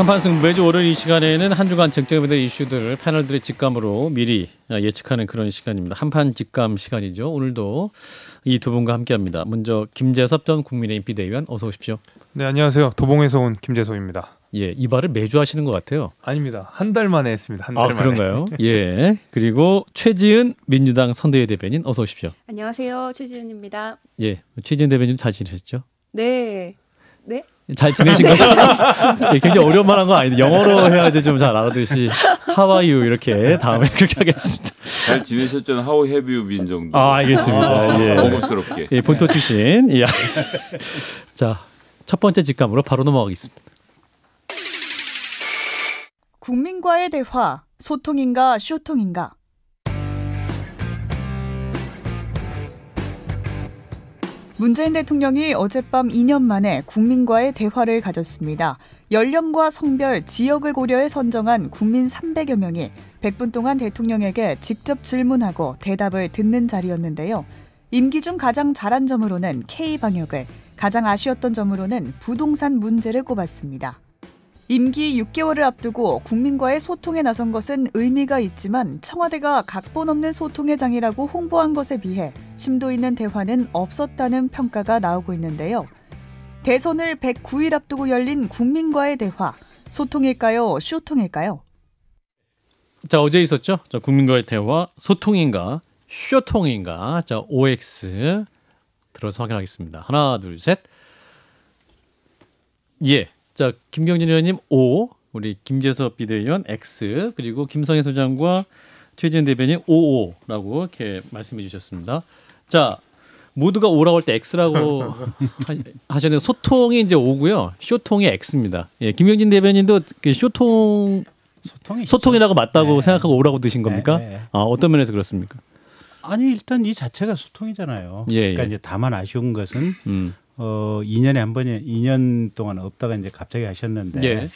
한판승 매주 월요일 이 시간에는 한 주간 쟁점에 대한 이슈들을 패널들의 직감으로 미리 예측하는 그런 시간입니다. 한판 직감 시간이죠. 오늘도 이 두 분과 함께합니다. 먼저 김재섭 전 국민의힘 비대위원 어서 오십시오. 네 안녕하세요. 도봉에서 온 김재섭입니다. 예, 이 발을 매주 하시는 것 같아요. 아닙니다. 한 달 만에 했습니다. 한달 아, 만에. 그런가요? 예. 그리고 최지은 민주당 선대위 대변인 어서 오십시오. 안녕하세요. 최지은입니다. 예. 최지은 대변인 잘 지내셨죠? 네. 네. 잘 지내신 거죠? 네, 굉장히 어려운 말한거 아닌데 영어로 해야지 좀잘 알아듣시 하와이유 이렇게 다음에 그렇게 하겠습니다. 잘 지내셨죠? 하우 헤비유 빈 정도. 아 알겠습니다. 고급스럽게. 아, 예. 예, 본토 예. 출신. 예. 자첫 번째 직감으로 바로 넘어가겠습니다. 국민과의 대화 소통인가 쇼통인가 문재인 대통령이 어젯밤 2년 만에 국민과의 대화를 가졌습니다. 연령과 성별, 지역을 고려해 선정한 국민 300여 명이 100분 동안 대통령에게 직접 질문하고 대답을 듣는 자리였는데요. 임기 중 가장 잘한 점으로는 K 방역을, 가장 아쉬웠던 점으로는 부동산 문제를 꼽았습니다. 임기 6개월을 앞두고 국민과의 소통에 나선 것은 의미가 있지만 청와대가 각본 없는 소통의 장이라고 홍보한 것에 비해 심도 있는 대화는 없었다는 평가가 나오고 있는데요. 대선을 109일 앞두고 열린 국민과의 대화, 소통일까요? 쇼통일까요? 자, 어제 있었죠? 자, 국민과의 대화, 소통인가, 쇼통인가? 자, OX 들어서 확인하겠습니다. 하나, 둘, 셋. 예. 자, 김경진 의원님 O, 우리 김재섭 비대위원 X, 그리고 김성애 소장과 최진은 대변인 OO라고 이렇게 말씀해 주셨습니다. 자, 모두가 오라고 할 때 X라고 하셨는데 소통이 이제 오고요. 쇼통이 X입니다. 예, 김경진 대변인도 그 쇼통 소통이 소통이라고 맞다고 네. 생각하고 오라고 드신 네, 겁니까? 네. 네. 아, 어떤 면에서 그렇습니까? 아니 일단 이 자체가 소통이잖아요. 예, 그러니까 예. 이제 다만 아쉬운 것은 음. 어 2년에 한 번에 2년 동안 없다가 이제 갑자기 하셨는데 예.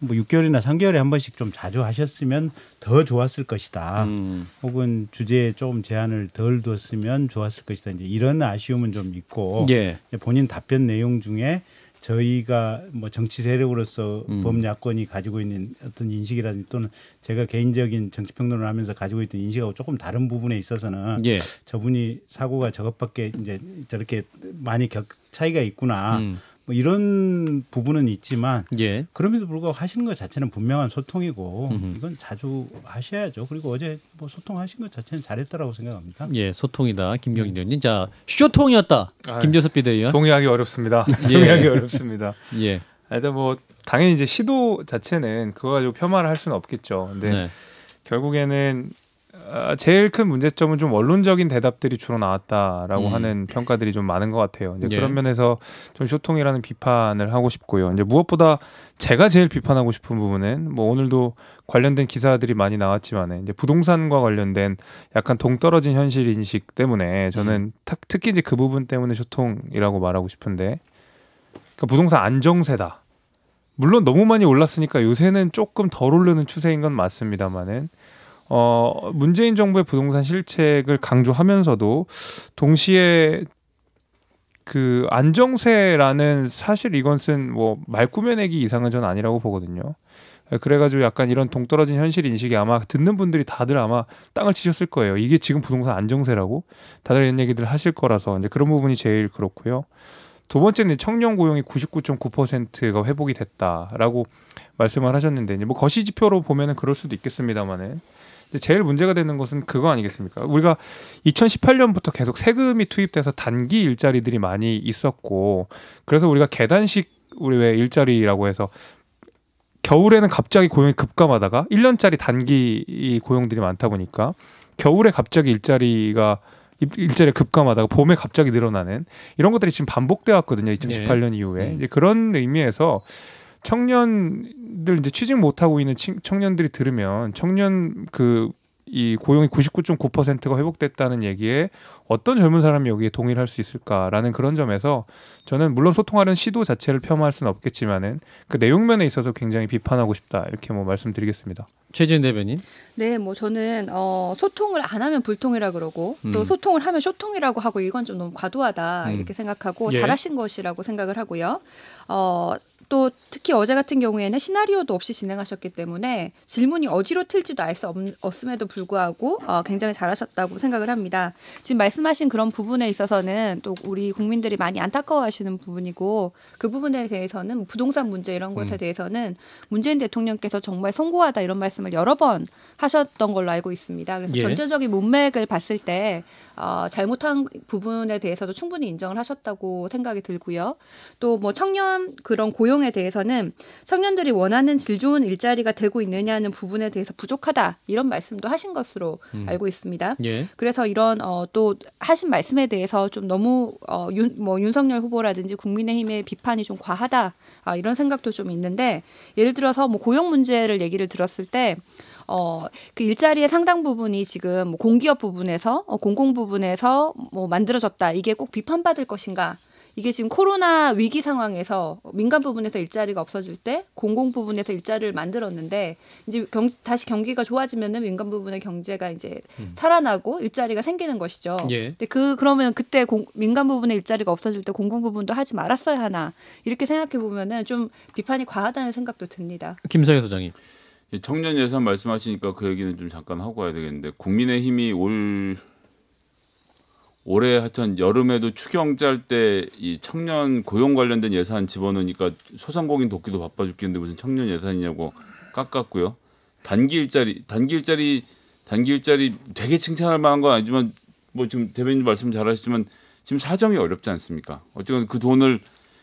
뭐 6개월이나 3개월에 한 번씩 좀 자주 하셨으면 더 좋았을 것이다. 음. 혹은 주제에 조금 제한을 덜 뒀으면 좋았을 것이다. 이제 이런 아쉬움은 좀 있고 예. 본인 답변 내용 중에 저희가 뭐 정치 세력으로서 음. 범야권이 가지고 있는 어떤 인식이라든지 또는 제가 개인적인 정치 평론을 하면서 가지고 있던 인식하고 조금 다른 부분에 있어서는 예. 저분이 사고가 저것밖에 이제 저렇게 많이 격 차이가 있구나. 음. 뭐 이런 부분은 있지만 예. 그럼에도 불구하고 하시는 것 자체는 분명한 소통이고 음흠. 이건 자주 하셔야죠. 그리고 어제 뭐 소통하신 것 자체는 잘했다라고 생각합니다. 예, 소통이다. 김경인 의원님. 자, 쇼통이었다. 아, 김재섭 비대위원. 동의하기 어렵습니다. 예. 동의하기 어렵습니다. 예. 아, 일단 뭐 당연히 이제 시도 자체는 그거 가지고 폄하를 할 수는 없겠죠. 근데 네. 결국에는 아, 제일 큰 문제점은 좀 원론적인 대답들이 주로 나왔다라고 음. 하는 평가들이 좀 많은 것 같아요. 이제 예. 그런 면에서 좀 쇼통이라는 비판을 하고 싶고요. 이제 무엇보다 제가 제일 비판하고 싶은 부분은 뭐 오늘도 관련된 기사들이 많이 나왔지만 이제 부동산과 관련된 약간 동떨어진 현실 인식 때문에 저는 음. 특히 이제 그 부분 때문에 쇼통이라고 말하고 싶은데 그러니까 부동산 안정세다. 물론 너무 많이 올랐으니까 요새는 조금 덜 오르는 추세인 건 맞습니다만은 어, 문재인 정부의 부동산 실책을 강조하면서도 동시에 그 안정세라는 사실 이건쓴 뭐 말꾸며내기 이상은 전 아니라고 보거든요. 그래가지고 약간 이런 동떨어진 현실 인식이 아마 듣는 분들이 다들 아마 땅을 치셨을 거예요. 이게 지금 부동산 안정세라고 다들 이런 얘기들 하실 거라서 이제 그런 부분이 제일 그렇고요. 두 번째는 청년 고용이 99.9%가 회복이 됐다라고 말씀을 하셨는데 이제 뭐 거시 지표로 보면은 그럴 수도 있겠습니다만은 제일 문제가 되는 것은 그거 아니겠습니까? 우리가 2018년부터 계속 세금이 투입돼서 단기 일자리들이 많이 있었고 그래서 우리가 계단식 우리 왜 일자리라고 해서 겨울에는 갑자기 고용이 급감하다가 1년짜리 단기 고용들이 많다 보니까 겨울에 갑자기 일자리가 일자리 급감하다가 봄에 갑자기 늘어나는 이런 것들이 지금 반복돼 왔거든요. 2018년 예. 이후에 음. 이제 그런 의미에서 청년들 이제 취직 못 하고 있는 치, 청년들이 들으면 청년 그 이 고용이 99.9%가 회복됐다는 얘기에 어떤 젊은 사람이 여기에 동의를 할 수 있을까라는 그런 점에서 저는 물론 소통하는 시도 자체를 폄하할 수는 없겠지만은 그 내용면에 있어서 굉장히 비판하고 싶다 이렇게 뭐 말씀드리겠습니다. 최진 대변인. 네, 뭐 저는 어, 소통을 안 하면 불통이라 그러고 음. 또 소통을 하면 쇼통이라고 하고 이건 좀 너무 과도하다 음. 이렇게 생각하고 예. 잘하신 것이라고 생각을 하고요. 어, 또 특히 어제 같은 경우에는 시나리오도 없이 진행하셨기 때문에 질문이 어디로 틀지도 알 수 없음에도 불구하고 어, 굉장히 잘하셨다고 생각을 합니다. 지금 말씀하신 그런 부분에 있어서는 또 우리 국민들이 많이 안타까워하시는 부분이고 그 부분에 대해서는 부동산 문제 이런 것에 음. 대해서는 문재인 대통령께서 정말 송구하다 이런 말씀을 여러 번 하셨던 걸로 알고 있습니다. 그래서 예. 전체적인 문맥을 봤을 때 어, 잘못한 부분에 대해서도 충분히 인정을 하셨다고 생각이 들고요. 또 뭐 청년 그런 고용에 대해서는 청년들이 원하는 질 좋은 일자리가 되고 있느냐는 부분에 대해서 부족하다 이런 말씀도 하신 것으로 음. 알고 있습니다. 예. 그래서 이런 어, 또 하신 말씀에 대해서 좀 너무 어, 윤, 뭐 윤석열 후보라든지 국민의힘의 비판이 좀 과하다 아, 이런 생각도 좀 있는데 예를 들어서 뭐 고용 문제를 얘기를 들었을 때 어, 그 일자리의 상당 부분이 지금 뭐 공기업 부분에서 어, 공공 부분에서 뭐 만들어졌다. 이게 꼭 비판받을 것인가? 이게 지금 코로나 위기 상황에서 민간 부분에서 일자리가 없어질 때 공공 부분에서 일자리를 만들었는데 이제 경, 다시 경기가 좋아지면은 민간 부분의 경제가 이제 음. 살아나고 일자리가 생기는 것이죠. 예. 근데 그 그러면 그때 공, 민간 부분의 일자리가 없어질 때 공공 부분도 하지 말았어야 하나 이렇게 생각해 보면은 좀 비판이 과하다는 생각도 듭니다. 김성현 소장님. 청년 예산 말씀하시니까 그 얘기는 좀 잠깐 하고 가야 되겠는데 국민의힘이 올 올해 하여튼 여름에도 추경 짤 때 이 청년 고용 관련된 예산 집어넣으니까 소상공인 돕기도 바빠 죽겠는데 무슨 청년 예산이냐고 깎았고요. 단기 일자리 단기 일자리 단기 일자리 되게 칭찬할 만한 건 아니지만 뭐 지금 대변인 말씀 잘하시지만 지금 사정이 어렵지 않습니까? 어쨌든 그 돈을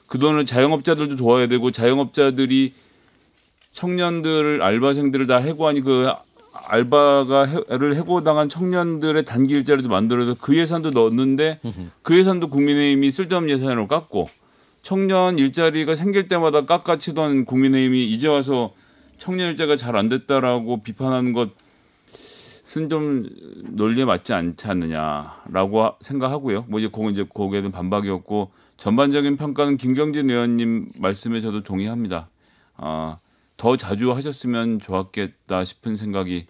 그 돈을 자영업자들도 도와야 되고 자영업자들이 청년들을 알바생들을 다 해고하니 그 알바가를 해고당한 청년들의 단기 일자리도 만들어서 그 예산도 넣었는데 그 예산도 국민의힘이 쓸데없는 예산으로 깎고 청년 일자리가 생길 때마다 깎아치던 국민의힘이 이제 와서 청년 일자가잘 안 됐다라고 비판하는 것은 좀 논리에 맞지 않지 않느냐라고 생각하고요. 뭐 이제 그건 이제 거기에 대한 반박이었고 전반적인 평가는 김경진 의원님 말씀에 저도 동의합니다. 아더 자주 하셨으면 좋았겠다 싶은 생각이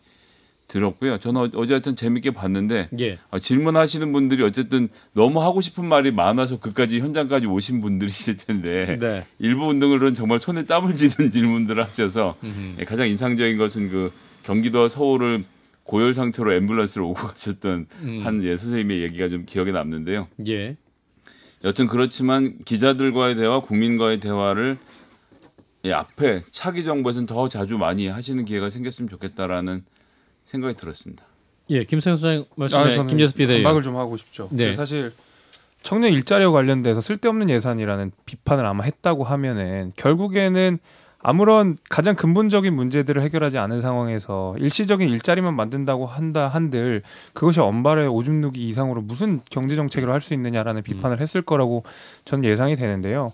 들었고요. 저는 어제 하여튼 재밌게 봤는데 예. 아, 질문하시는 분들이 어쨌든 너무 하고 싶은 말이 많아서 끝까지 현장까지 오신 분들이실 텐데 네. 일부 운동을은 정말 손에 땀을 쥐는 질문들을 하셔서 음흠. 예, 가장 인상적인 것은 그 경기도와 서울을 고열 상태로 앰뷸런스를 오고 가셨던 음. 한 예, 선생님의 얘기가 좀 기억에 남는데요. 예. 여튼 그렇지만 기자들과의 대화, 국민과의 대화를 예, 앞에 차기 정부에서는 더 자주 많이 하시는 기회가 생겼으면 좋겠다라는 생각이 들었습니다. 예, 김선영 소장 말씀에 아, 김재수 비대위 반박을 좀 하고 싶죠. 네. 사실 청년 일자리와 관련돼서 쓸데없는 예산이라는 비판을 아마 했다고 하면은 결국에는 아무런 가장 근본적인 문제들을 해결하지 않은 상황에서 일시적인 일자리만 만든다고 한다 한들 그것이 엄발의 오줌 누기 이상으로 무슨 경제 정책으로 할 수 있느냐라는 비판을 음. 했을 거라고 전 예상이 되는데요.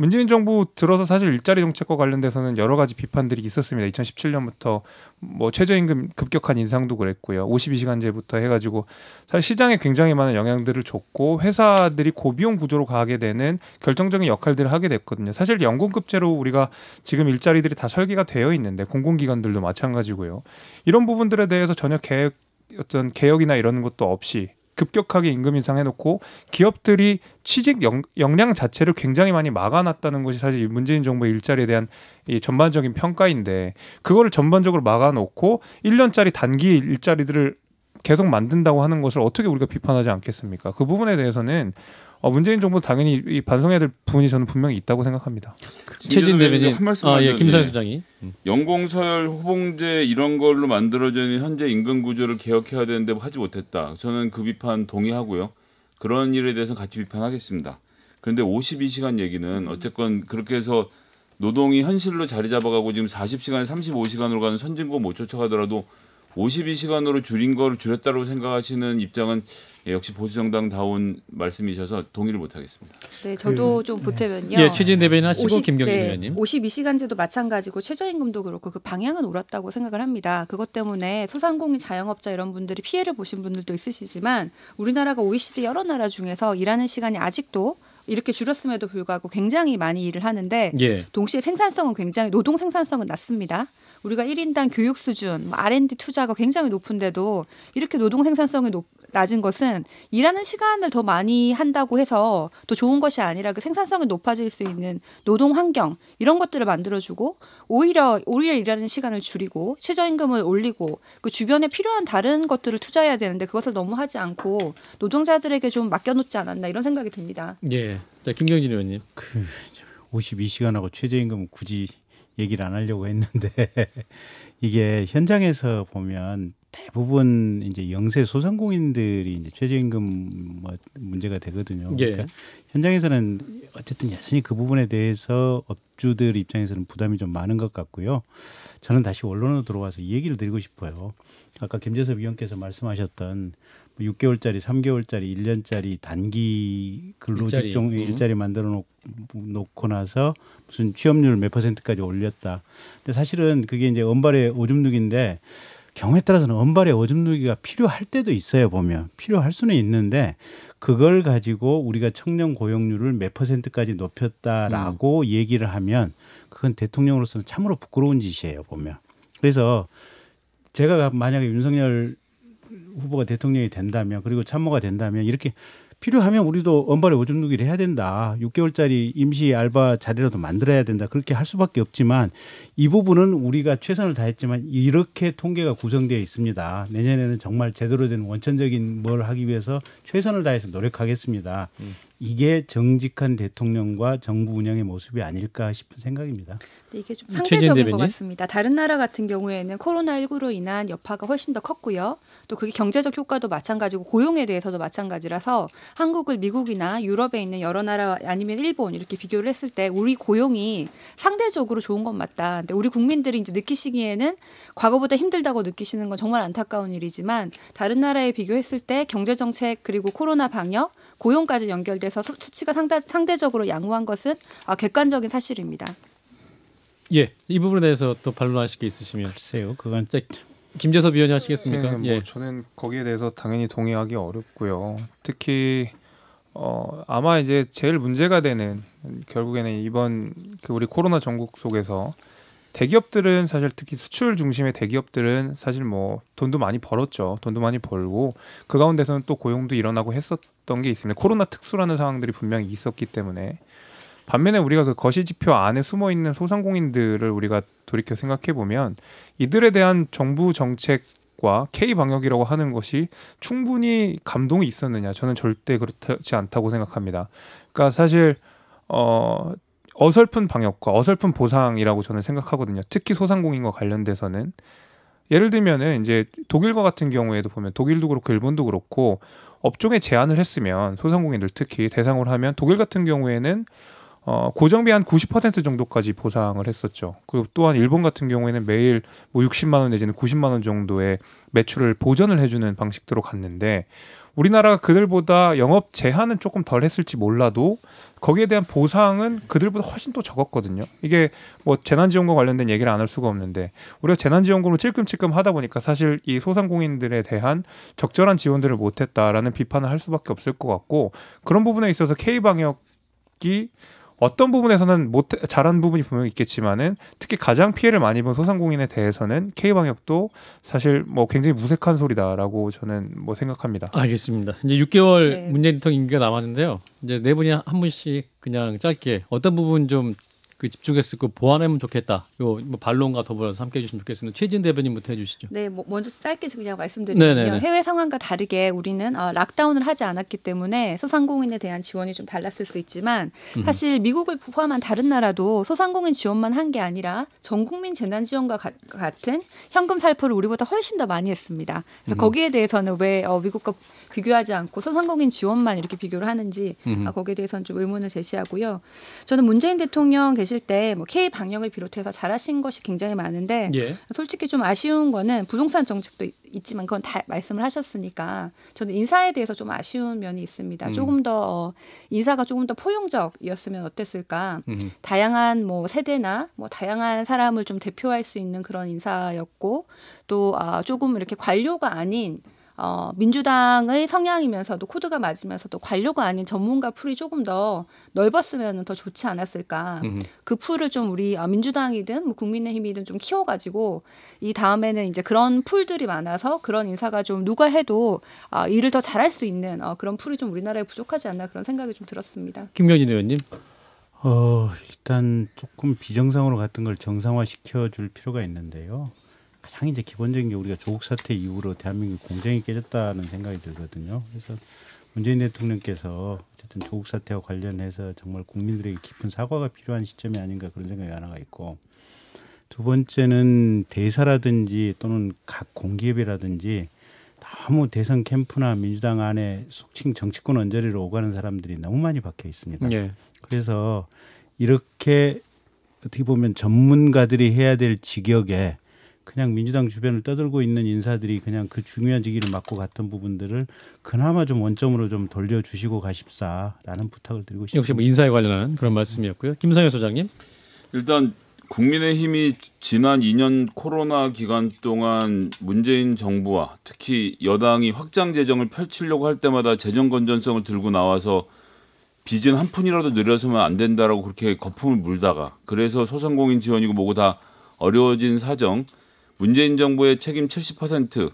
문재인 정부 들어서 사실 일자리 정책과 관련돼서는 여러 가지 비판들이 있었습니다. 2017년부터 뭐 최저임금 급격한 인상도 그랬고요. 52시간제부터 해가지고 사실 시장에 굉장히 많은 영향들을 줬고 회사들이 고비용 구조로 가게 되는 결정적인 역할들을 하게 됐거든요. 사실 연금급제로 우리가 지금 일자리들이 다 설계가 되어 있는데 공공기관들도 마찬가지고요. 이런 부분들에 대해서 전혀 계획 어떤 개혁이나 이런 것도 없이 급격하게 임금 인상해놓고 기업들이 취직 영, 역량 자체를 굉장히 많이 막아놨다는 것이 사실 문재인 정부의 일자리에 대한 이 전반적인 평가인데 그거를 전반적으로 막아놓고 1년짜리 단기 일자리들을 계속 만든다고 하는 것을 어떻게 우리가 비판하지 않겠습니까? 그 부분에 대해서는 어, 문재인 정부 당연히 이 반성해야 될 부분이 저는 분명히 있다고 생각합니다. 최진 대변인 한 말씀 아예 김사현 예. 소장이 음. 연공설 호봉제 이런 걸로 만들어진 현재 임금 구조를 개혁해야 되는데 하지 못했다. 저는 그 비판 동의하고요. 그런 일에 대해서 같이 비판하겠습니다. 그런데 52시간 얘기는 음. 어쨌건 그렇게 해서 노동이 현실로 자리 잡아가고 지금 40시간, 35시간으로 가는 선진국 못 쫓아가더라도 52시간으로 줄인 거를 줄였다고 생각하시는 입장은 예, 역시 보수정당다운 말씀이셔서 동의를 못하겠습니다. 네, 저도 그, 좀 네. 보태면요. 예, 최진 대변인 하시고 김경진 네, 의원님. 52시간제도 마찬가지고 최저임금도 그렇고 그 방향은 옳았다고 생각을 합니다. 그것 때문에 소상공인 자영업자 이런 분들이 피해를 보신 분들도 있으시지만 우리나라가 OECD 여러 나라 중에서 일하는 시간이 아직도 이렇게 줄였음에도 불구하고 굉장히 많이 일을 하는데 예. 동시에 생산성은 굉장히 노동 생산성은 낮습니다. 우리가 1인당 교육 수준, R&D 뭐 투자가 굉장히 높은데도 이렇게 노동 생산성이 높, 낮은 것은 일하는 시간을 더 많이 한다고 해서 또 좋은 것이 아니라 그 생산성이 높아질 수 있는 노동 환경 이런 것들을 만들어주고 오히려 오히려 일하는 시간을 줄이고 최저임금을 올리고 그 주변에 필요한 다른 것들을 투자해야 되는데 그것을 너무 하지 않고 노동자들에게 좀 맡겨놓지 않았나 이런 생각이 듭니다. 예, 자 김경진 의원님. 그 52시간하고 최저임금 굳이 얘기를 안 하려고 했는데 이게 현장에서 보면 대부분 이제 영세 소상공인들이 이제 최저임금 뭐 문제가 되거든요. 예. 그러니까 현장에서는 어쨌든 여전히 그 부분에 대해서 업주들 입장에서는 부담이 좀 많은 것 같고요. 저는 다시 원론으로 들어와서 이 얘기를 드리고 싶어요. 아까 김재섭 위원께서 말씀하셨던 6개월짜리, 3개월짜리, 1년짜리 단기 근로 일자리. 직종 음. 일자리 만들어 놓고 나서 무슨 취업률 몇 퍼센트까지 올렸다. 근데 사실은 그게 이제 언발의 오줌누기인데 경우에 따라서는 언발의 오줌누기가 필요할 때도 있어요 보면 필요할 수는 있는데 그걸 가지고 우리가 청년 고용률을 몇 퍼센트까지 높였다라고 음. 얘기를 하면 그건 대통령으로서는 참으로 부끄러운 짓이에요 보면 그래서 제가 만약에 윤석열 후보가 대통령이 된다면 그리고 참모가 된다면 이렇게 필요하면 우리도 엄발에 오줌 누기를 해야 된다. 6개월짜리 임시 알바 자리라도 만들어야 된다. 그렇게 할 수밖에 없지만 이 부분은 우리가 최선을 다했지만 이렇게 통계가 구성되어 있습니다. 내년에는 정말 제대로 된 원천적인 뭘 하기 위해서 최선을 다해서 노력하겠습니다. 음. 이게 정직한 대통령과 정부 운영의 모습이 아닐까 싶은 생각입니다. 네, 이게 좀 상대적인 것 같습니다. 다른 나라 같은 경우에는 코로나19로 인한 여파가 훨씬 더 컸고요. 또 그게 경제적 효과도 마찬가지고 고용에 대해서도 마찬가지라서 한국을 미국이나 유럽에 있는 여러 나라 아니면 일본 이렇게 비교를 했을 때 우리 고용이 상대적으로 좋은 건 맞다. 근데 우리 국민들이 이제 느끼시기에는 과거보다 힘들다고 느끼시는 건 정말 안타까운 일이지만 다른 나라에 비교했을 때 경제 정책 그리고 코로나 방역 고용까지 연결돼서 수치가 상대, 상대적으로 양호한 것은 아, 객관적인 사실입니다. 예, 이 부분에 대해서 또 반론하실 게 있으시면 글쎄요, 그건 김재섭 위원이 하시겠습니까? 네, 뭐 예, 뭐 저는 거기에 대해서 당연히 동의하기 어렵고요. 특히 어, 아마 이제 제일 문제가 되는 결국에는 이번 그 우리 코로나 전국 속에서 대기업들은 사실 특히 수출 중심의 대기업들은 사실 뭐 돈도 많이 벌었죠. 돈도 많이 벌고 그 가운데서는 또 고용도 일어나고 했었던 게 있습니다. 코로나 특수라는 상황들이 분명히 있었기 때문에 반면에 우리가 그 거시 지표 안에 숨어 있는 소상공인들을 우리가 돌이켜 생각해 보면 이들에 대한 정부 정책 과 K 방역이라고 하는 것이 충분히 감동이 있었느냐? 저는 절대 그렇지 않다고 생각합니다. 그러니까 사실 어 어설픈 방역과 어설픈 보상이라고 저는 생각하거든요. 특히 소상공인과 관련돼서는 예를 들면은 이제 독일과 같은 경우에도 보면 독일도 그렇고 일본도 그렇고 업종에 제한을 했으면 소상공인들 특히 대상으로 하면 독일 같은 경우에는 어, 고정비 한 90% 정도까지 보상을 했었죠. 그리고 또한 일본 같은 경우에는 매일 뭐 60만 원 내지는 90만 원 정도의 매출을 보전을 해주는 방식으로 갔는데 우리나라가 그들보다 영업 제한은 조금 덜 했을지 몰라도 거기에 대한 보상은 그들보다 훨씬 더 적었거든요. 이게 뭐 재난지원금 관련된 얘기를 안 할 수가 없는데 우리가 재난지원금을 찔끔찔끔 하다 보니까 사실 이 소상공인들에 대한 적절한 지원들을 못했다라는 비판을 할 수밖에 없을 것 같고 그런 부분에 있어서 K 방역 이 어떤 부분에서는 못 잘한 부분이 분명히 있겠지만은 특히 가장 피해를 많이 본 소상공인에 대해서는 K 방역도 사실 뭐 굉장히 무색한 소리다라고 저는 뭐 생각합니다. 알겠습니다. 이제 6개월 네. 문재인 대통령 임기가 남았는데요. 이제 네 분이 한 분씩 그냥 짧게 어떤 부분 좀 그집중했을그 보완하면 좋겠다. 요 뭐 반론과 더불어서 함께 해주시면 좋겠습니다. 최진 대변인부터 해주시죠. 네, 뭐 먼저 짧게 그냥 말씀드리면 요 네, 네, 네. 해외 상황과 다르게 우리는 어, 락다운을 하지 않았기 때문에 소상공인에 대한 지원이 좀 달랐을 수 있지만 사실 미국을 포함한 다른 나라도 소상공인 지원만 한 게 아니라 전 국민 재난 지원과 같은 현금 살포를 우리보다 훨씬 더 많이 했습니다. 그래서 음. 거기에 대해서는 왜 어, 미국과 비교하지 않고 소상공인 지원만 이렇게 비교를 하는지 아, 거기에 대해서는 좀 의문을 제시하고요. 저는 문재인 대통령 계시 계실 때뭐 K 방역을 비롯해서 잘하신 것이 굉장히 많은데 예. 솔직히 좀 아쉬운 거는 부동산 정책도 있지만 그건 다 말씀을 하셨으니까 저는 인사에 대해서 좀 아쉬운 면이 있습니다. 음. 조금 더 어, 인사가 조금 더 포용적이었으면 어땠을까? 음. 다양한 뭐 세대나 뭐 다양한 사람을 좀 대표할 수 있는 그런 인사였고 또 아, 조금 이렇게 관료가 아닌 어, 민주당의 성향이면서도 코드가 맞으면서도 관료가 아닌 전문가 풀이 조금 더 넓었으면 더 좋지 않았을까. 음. 그 풀을 좀 우리 아, 민주당이든 뭐 국민의힘이든 좀 키워가지고 이 다음에는 이제 그런 풀들이 많아서 그런 인사가 좀 누가 해도 아, 일을 더 잘할 수 있는 어, 그런 풀이 좀 우리나라에 부족하지 않나 그런 생각이 좀 들었습니다. 김명진 의원님. 어, 일단 조금 비정상으로 갔던 걸 정상화 시켜줄 필요가 있는데요. 가장 이제 기본적인 게 우리가 조국 사태 이후로 대한민국 공정이 깨졌다는 생각이 들거든요. 그래서 문재인 대통령께서 어쨌든 조국 사태와 관련해서 정말 국민들에게 깊은 사과가 필요한 시점이 아닌가 그런 생각이 하나가 있고 두 번째는 대사라든지 또는 각 공기업이라든지 너무 대선 캠프나 민주당 안에 속칭 정치권 언저리로 오가는 사람들이 너무 많이 박혀 있습니다. 예. 그래서 이렇게 어떻게 보면 전문가들이 해야 될 직역에 그냥 민주당 주변을 떠들고 있는 인사들이 그냥 그 중요한 직위를 맡고 갔던 부분들을 그나마 좀 원점으로 좀 돌려주시고 가십사라는 부탁을 드리고 싶습니다. 역시 뭐 인사에 관련한 그런 말씀이었고요. 김상현 소장님. 일단 국민의힘이 지난 2년 코로나 기간 동안 문재인 정부와 특히 여당이 확장 재정을 펼치려고 할 때마다 재정 건전성을 들고 나와서 빚은 한 푼이라도 늘려서면 안 된다라고 그렇게 거품을 물다가 그래서 소상공인 지원이고 뭐고 다 어려워진 사정 문재인 정부의 책임 70%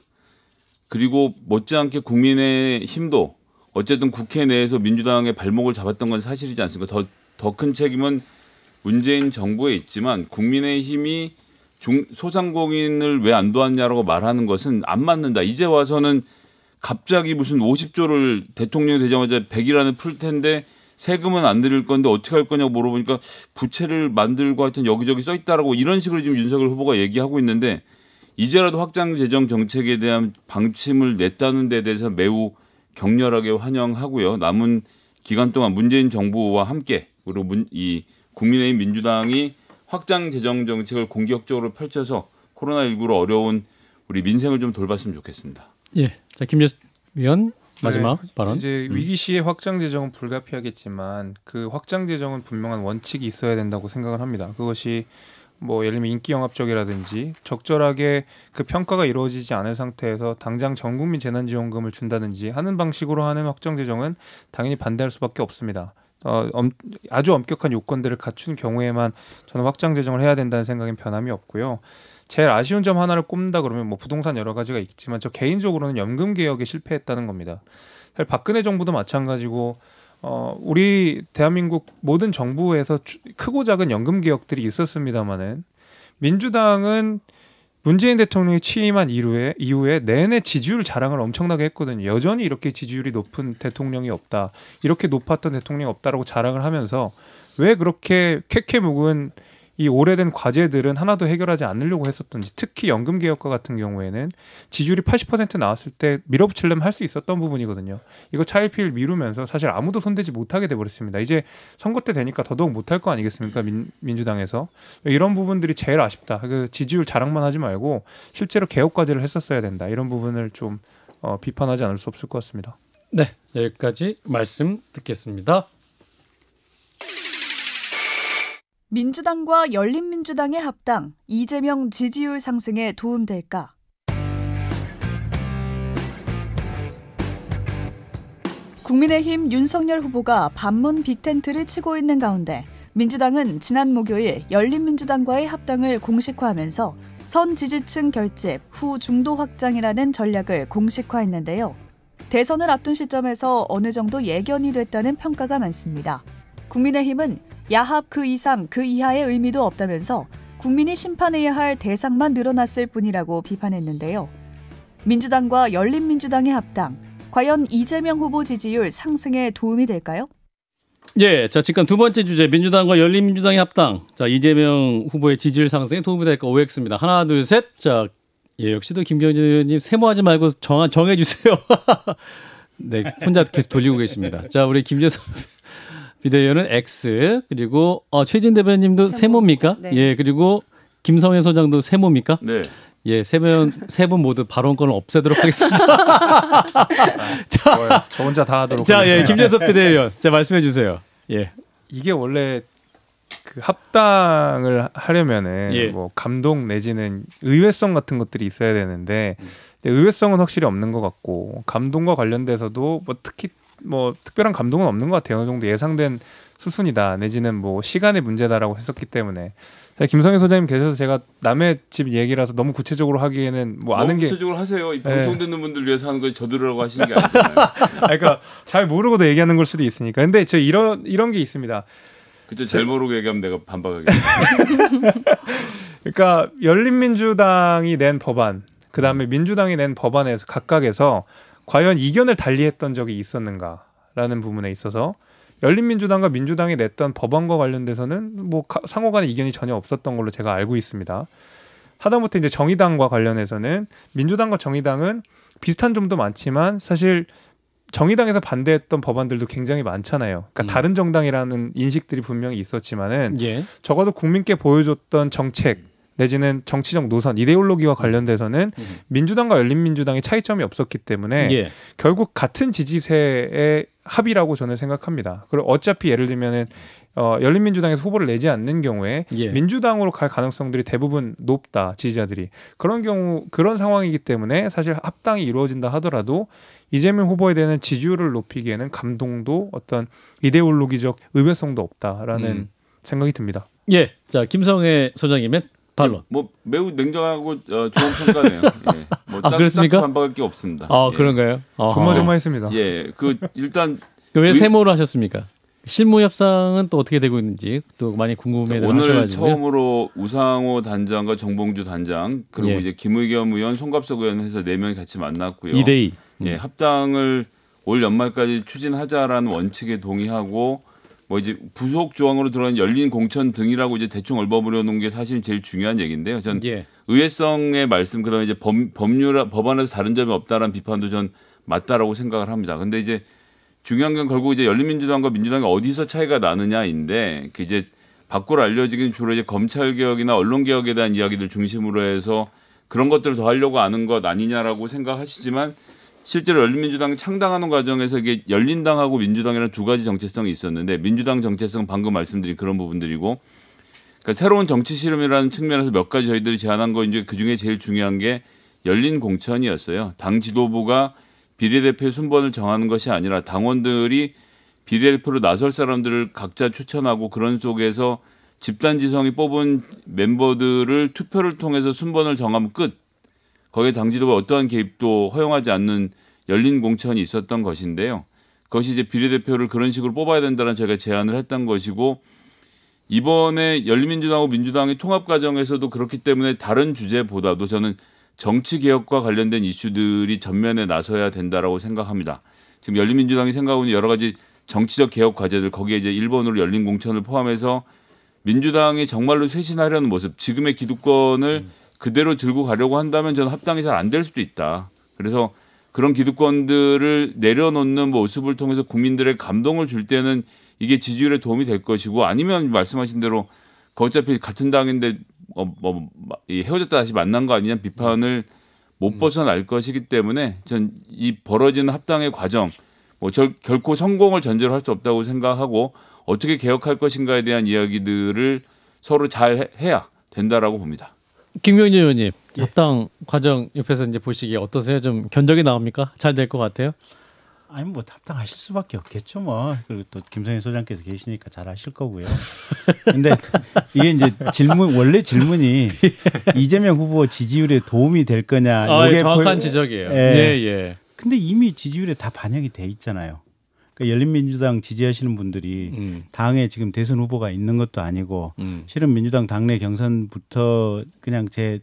그리고 못지않게 국민의 힘도 어쨌든 국회 내에서 민주당의 발목을 잡았던 건 사실이지 않습니까? 더 더 큰 책임은 문재인 정부에 있지만 국민의 힘이 중, 소상공인을 왜 안 도왔냐라고 말하는 것은 안 맞는다. 이제 와서는 갑자기 무슨 50조를 대통령 이 되자마자 100이라는 풀 텐데 세금은 안 드릴 건데 어떻게 할 거냐고 물어보니까 부채를 만들고 하여튼 여기저기 써 있다라고 이런 식으로 지금 윤석열 후보가 얘기하고 있는데 이제라도 확장 재정 정책에 대한 방침을 냈다는 데 대해서 매우 격렬하게 환영하고요. 남은 기간 동안 문재인 정부와 함께 그리고 문, 이 국민의힘 민주당이 확장 재정 정책을 공격적으로 펼쳐서 코로나19로 어려운 우리 민생을 좀 돌봤으면 좋겠습니다. 예. 자, 김재수 위원 마지막 네, 발언. 이제 음. 위기 시에 확장 재정은 불가피하겠지만 그 확장 재정은 분명한 원칙이 있어야 된다고 생각을 합니다. 그것이 뭐 예를 들면 인기 영합 쪽이라든지 적절하게 그 평가가 이루어지지 않은 상태에서 당장 전 국민 재난지원금을 준다든지 하는 방식으로 하는 확정 제정은 당연히 반대할 수밖에 없습니다. 어, 엄, 아주 엄격한 요건들을 갖춘 경우에만 저는 확장 제정을 해야 된다는 생각엔 변함이 없고요. 제일 아쉬운 점 하나를 꼽는다 그러면 뭐 부동산 여러 가지가 있지만 저 개인적으로는 연금 개혁에 실패했다는 겁니다. 사실 박근혜 정부도 마찬가지고 어, 우리 대한민국 모든 정부에서 크고 작은 연금 개혁들이 있었습니다만은 민주당은 문재인 대통령이 취임한 이후에 이후에 내내 지지율 자랑을 엄청나게 했거든요. 여전히 이렇게 지지율이 높은 대통령이 없다. 이렇게 높았던 대통령이 없다라고 자랑을 하면서 왜 그렇게 쾌쾌 묵은 이 오래된 과제들은 하나도 해결하지 않으려고 했었던지 특히 연금 개혁과 같은 경우에는 지지율이 80% 나왔을 때 밀어붙이려면 할 수 있었던 부분이거든요. 이거 차일피일 미루면서 사실 아무도 손대지 못하게 돼버렸습니다. 이제 선거 때 되니까 더더욱 못할 거 아니겠습니까 민, 민주당에서 이런 부분들이 제일 아쉽다. 그 지지율 자랑만 하지 말고 실제로 개혁 과제를 했었어야 된다. 이런 부분을 좀 어, 비판하지 않을 수 없을 것 같습니다. 네, 여기까지 말씀 듣겠습니다. 민주당과 열린민주당의 합당, 이재명 지지율 상승에 도움될까? 국민의힘 윤석열 후보가 반문 빅텐트를 치고 있는 가운데 민주당은 지난 목요일 열린민주당과의 합당을 공식화하면서 선 지지층 결집 후 중도 확장이라는 전략을 공식화했는데요. 대선을 앞둔 시점에서 어느 정도 예견이 됐다는 평가가 많습니다. 국민의힘은 야합 그 이상 그 이하의 의미도 없다면서 국민이 심판해야 할 대상만 늘어났을 뿐이라고 비판했는데요. 민주당과 열린민주당의 합당, 과연 이재명 후보 지지율 상승에 도움이 될까요? 예, 자 지금 두 번째 주제 민주당과 열린민주당의 합당, 자 이재명 후보의 지지율 상승에 도움이 될까 OX입니다. 하나, 둘, 셋, 자 예, 역시도 김경진 의원님 세모하지 말고 정해 주세요. 네, 혼자 계속 돌리고 계십니다. 자, 우리 김재선 비대위원은 X 그리고 어, 최진 대변님도 세모. 입니까 네. 예 그리고 김성현 소장도 세모입니까? 네. 예, 세분세분 모두 발언권을 없애도록 하겠습니다. 자, 저 혼자 다 하도록. 자, 예, 김재섭 비대위원, 자 말씀해 주세요. 예, 이게 원래 그 합당을 하려면은 예. 뭐 감동 내지는 의외성 같은 것들이 있어야 되는데 음. 의외성은 확실히 없는 것 같고 감동과 관련돼서도 뭐 특히 뭐 특별한 감동은 없는 것 같아요. 어느 정도 예상된 수순이다 내지는 뭐 시간의 문제다라고 했었기 때문에 김성현 소장님 계셔서 제가 남의 집 얘기라서 너무 구체적으로 하기에는 뭐 아는 게 구체적으로 하세요. 이 방송 네. 듣는 네. 분들 위해서 하는 걸 저들으라고 하시는 게 아니잖아요. 그러니까 잘 모르고도 얘기하는 걸 수도 있으니까. 근데 저 이런 이런 게 있습니다. 그죠. 잘 모르고 얘기하면 내가 반박하겠네. 그러니까 열린민주당이 낸 법안, 그다음에 민주당이 낸 법안에서 각각에서 과연 이견을 달리했던 적이 있었는가라는 부분에 있어서 열린민주당과 민주당이 냈던 법안과 관련돼서는 뭐 상호간의 이견이 전혀 없었던 걸로 제가 알고 있습니다. 하다못해 이제 정의당과 관련해서는 민주당과 정의당은 비슷한 점도 많지만 사실 정의당에서 반대했던 법안들도 굉장히 많잖아요. 그러니까 음. 다른 정당이라는 인식들이 분명히 있었지만은 예. 적어도 국민께 보여줬던 정책 내지는 정치적 노선, 이데올로기와 관련돼서는 음. 민주당과 열린민주당의 차이점이 없었기 때문에 예. 결국 같은 지지세의 합의라고 저는 생각합니다. 그리고 어차피 예를 들면은 어, 열린민주당에서 후보를 내지 않는 경우에 예. 민주당으로 갈 가능성들이 대부분 높다 지지자들이 그런 경우 그런 상황이기 때문에 사실 합당이 이루어진다 하더라도 이재명 후보에 대한 지지율을 높이기에는 감동도 어떤 이데올로기적 의외성도 없다라는 음. 생각이 듭니다. 예, 자 김성애 소장님의 반론. 뭐 매우 냉정하고 어, 좋은 평가네요. 예. 뭐 아, 그렇습니까? 반박할 게 없습니다. 아 예. 그런가요? 조마조마했습니다. 예, 그 일단 그 왜 세모로 하셨습니까? 실무 협상은 또 어떻게 되고 있는지 또 많이 궁금해 오늘 하셔가지고요. 처음으로 우상호 단장과 정봉주 단장 그리고 예. 이제 김의겸 의원, 송갑석 의원 해서 네 명이 같이 만났고요. 2대2. 예, 음. 예, 합당을 올 연말까지 추진하자라는 원칙에 동의하고 뭐 이제 부속 조항으로 들어간 열린 공천 등이라고 이제 대충 얼버무려 놓은 게 사실 제일 중요한 얘기인데요. 전 예. 의회성의 말씀 그다음에 이제 법, 법률 법안에서 다른 점이 없다라는 비판도 전 맞다라고 생각을 합니다. 근데 이제 중요한 건 결국 이제 열린민주당과 민주당이 어디서 차이가 나느냐인데 그 이제 밖으로 알려지긴 주로 이제 검찰 개혁이나 언론 개혁에 대한 이야기들 중심으로 해서 그런 것들을 더 하려고 하는것 아니냐라고 생각하시지만 실제로 열린민주당 창당하는 과정에서 이게 열린당하고 민주당이라는 두 가지 정체성이 있었는데 민주당 정체성 은 방금 말씀드린 그런 부분들이고 그러니까 새로운 정치 실험이라는 측면에서 몇 가지 저희들이 제안한 거 이제 그 중에 제일 중요한 게 열린 공천이었어요. 당 지도부가 비례대표 순번을 정하는 것이 아니라 당원들이 비례대표로 나설 사람들을 각자 추천하고 그런 속에서 집단 지성이 뽑은 멤버들을 투표를 통해서 순번을 정하면 끝. 거기에 당지도가 어떠한 개입도 허용하지 않는 열린 공천이 있었던 것인데요. 그것이 이제 비례대표를 그런 식으로 뽑아야 된다는 제가 제안을 했던 것이고 이번에 열린민주당하고 민주당의 통합 과정에서도 그렇기 때문에 다른 주제보다도 저는 정치 개혁과 관련된 이슈들이 전면에 나서야 된다라고 생각합니다. 지금 열린민주당이 생각하고 있는 여러 가지 정치적 개혁 과제들 거기에 이제 일본으로 열린 공천을 포함해서 민주당이 정말로 쇄신하려는 모습, 지금의 기득권을 음. 그대로 들고 가려고 한다면 저는 합당이 잘 안 될 수도 있다. 그래서 그런 기득권들을 내려놓는 모습을 통해서 국민들의 감동을 줄 때는 이게 지지율에 도움이 될 것이고 아니면 말씀하신 대로 어차피 같은 당인데 어, 뭐, 뭐 헤어졌다 다시 만난 거 아니냐 비판을 못 음. 벗어날 것이기 때문에 전 이벌어진 합당의 과정 뭐 절, 결코 성공을 전제로 할 수 없다고 생각하고 어떻게 개혁할 것인가에 대한 이야기들을 서로 잘 해야 된다라고 봅니다. 김경진 의원님 예. 협당 과정 옆에서 이제 보시기에 어떠세요? 좀 견적이 나옵니까? 잘 될 것 같아요? 아니 뭐 답당하실 수밖에 없겠죠 뭐 그리고 또 김성현 소장께서 계시니까 잘 아실 거고요. 근데 이게 이제 질문 원래 질문이 이재명 후보 지지율에 도움이 될 거냐 이게 아, 예, 정확한 포... 지적이에요. 예. 예. 예 근데 이미 지지율에 다 반영이 돼 있잖아요. 그러니까 열린민주당 지지하시는 분들이 음. 당에 지금 대선 후보가 있는 것도 아니고 음. 실은 민주당 당내 경선부터 그냥 제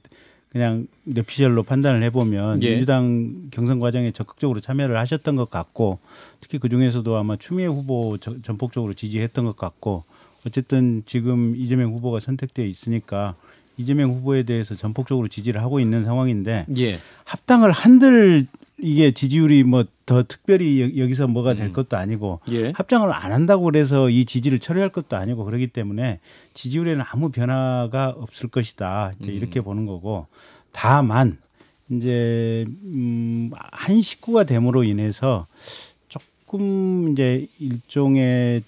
그냥 뇌피셜로 판단을 해보면 예. 민주당 경선 과정에 적극적으로 참여를 하셨던 것 같고 특히 그 중에서도 아마 추미애 후보 전폭적으로 지지했던 것 같고 어쨌든 지금 이재명 후보가 선택되어 있으니까 이재명 후보에 대해서 전폭적으로 지지를 하고 있는 상황인데 예. 합당을 한들 이게 지지율이 뭐 더 특별히 여기서 뭐가 될 음. 것도 아니고 예. 합장을 안 한다고 그래서 이 지지를 철회할 것도 아니고 그러기 때문에 지지율에는 아무 변화가 없을 것이다 이제 음. 이렇게 보는 거고 다만 이제 음한 식구가 됨으로 인해서 조금 이제 일종의